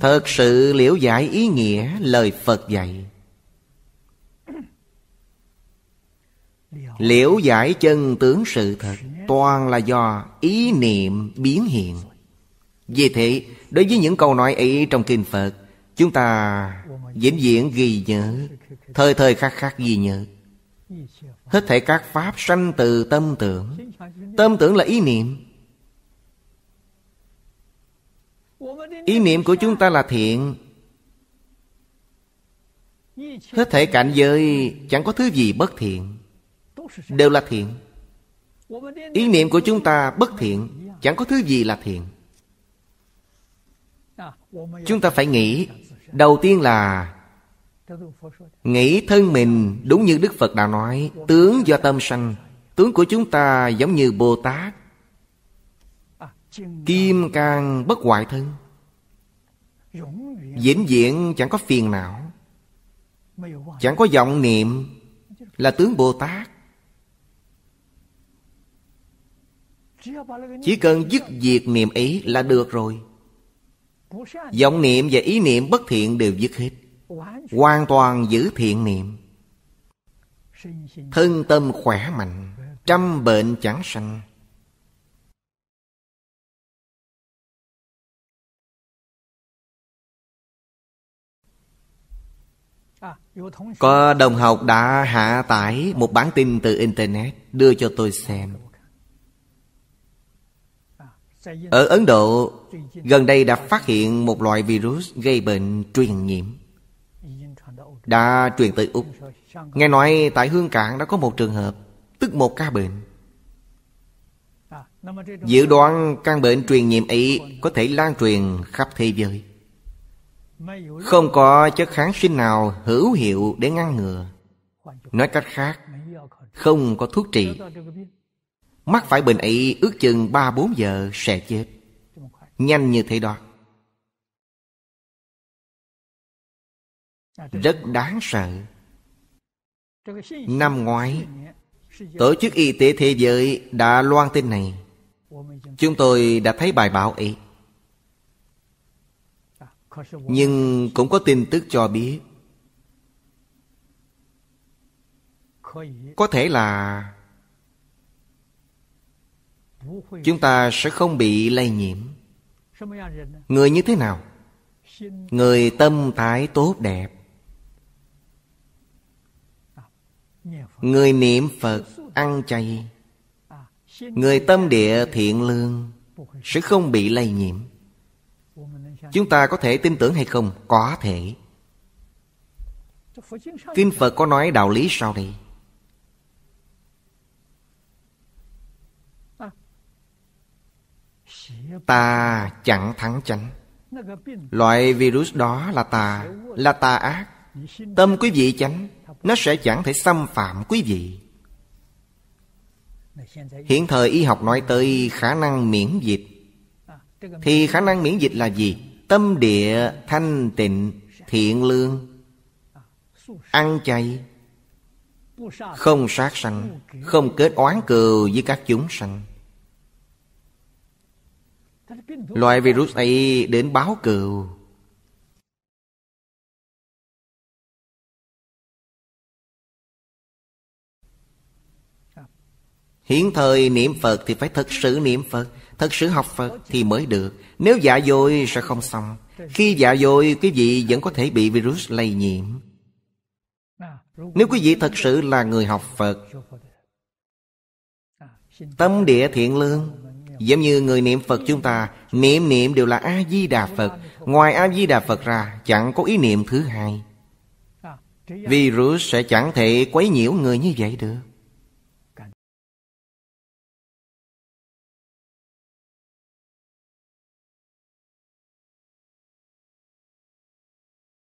Thật sự liễu giải ý nghĩa lời Phật dạy Liễu giải chân tướng sự thật Toàn là do ý niệm biến hiện Vì thế Đối với những câu nói ấy trong Kinh Phật Chúng ta diễn diễn ghi nhớ Thời thời khắc khắc ghi nhớ Hết thể các pháp sanh từ tâm tưởng Tâm tưởng là ý niệm ý niệm của chúng ta là thiện hết thể cảnh giới chẳng có thứ gì bất thiện đều là thiện ý niệm của chúng ta bất thiện chẳng có thứ gì là thiện chúng ta phải nghĩ đầu tiên là nghĩ thân mình đúng như đức phật đã nói tướng do tâm sanh tướng của chúng ta giống như bồ tát kim cang bất hoại thân vĩnh viễn chẳng có phiền não chẳng có vọng niệm là tướng bồ tát chỉ cần dứt diệt niệm ý là được rồi vọng niệm và ý niệm bất thiện đều dứt hết hoàn toàn giữ thiện niệm thân tâm khỏe mạnh trăm bệnh chẳng sanh À, có đồng học đã hạ tải một bản tin từ Internet đưa cho tôi xem. Ở Ấn Độ, gần đây đã phát hiện một loại virus gây bệnh truyền nhiễm. Đã truyền tới Úc. Nghe nói tại Hương Cảng đã có một trường hợp, tức một ca bệnh. Dự đoán căn bệnh truyền nhiễm ấy có thể lan truyền khắp thế giới không có chất kháng sinh nào hữu hiệu để ngăn ngừa nói cách khác không có thuốc trị mắc phải bệnh ấy ước chừng ba bốn giờ sẽ chết nhanh như thế đó rất đáng sợ năm ngoái tổ chức y tế thế giới đã loan tin này chúng tôi đã thấy bài báo ấy nhưng cũng có tin tức cho biết có thể là chúng ta sẽ không bị lây nhiễm người như thế nào người tâm thái tốt đẹp người niệm phật ăn chay người tâm địa thiện lương sẽ không bị lây nhiễm Chúng ta có thể tin tưởng hay không? Có thể Kinh Phật có nói đạo lý sau đây Ta chẳng thắng chánh Loại virus đó là tà Là tà ác Tâm quý vị chánh Nó sẽ chẳng thể xâm phạm quý vị Hiện thời y học nói tới khả năng miễn dịch thì khả năng miễn dịch là gì tâm địa thanh tịnh thiện lương ăn chay không sát sanh không kết oán cừu với các chúng sanh loại virus ấy đến báo cừu hiến thời niệm Phật thì phải thật sự niệm Phật Thật sự học Phật thì mới được Nếu dạ dôi sẽ không xong Khi dạ dôi quý vị vẫn có thể bị virus lây nhiễm Nếu quý vị thật sự là người học Phật Tâm địa thiện lương Giống như người niệm Phật chúng ta Niệm niệm đều là A-di-đà Phật Ngoài A-di-đà Phật ra Chẳng có ý niệm thứ hai Virus sẽ chẳng thể quấy nhiễu người như vậy được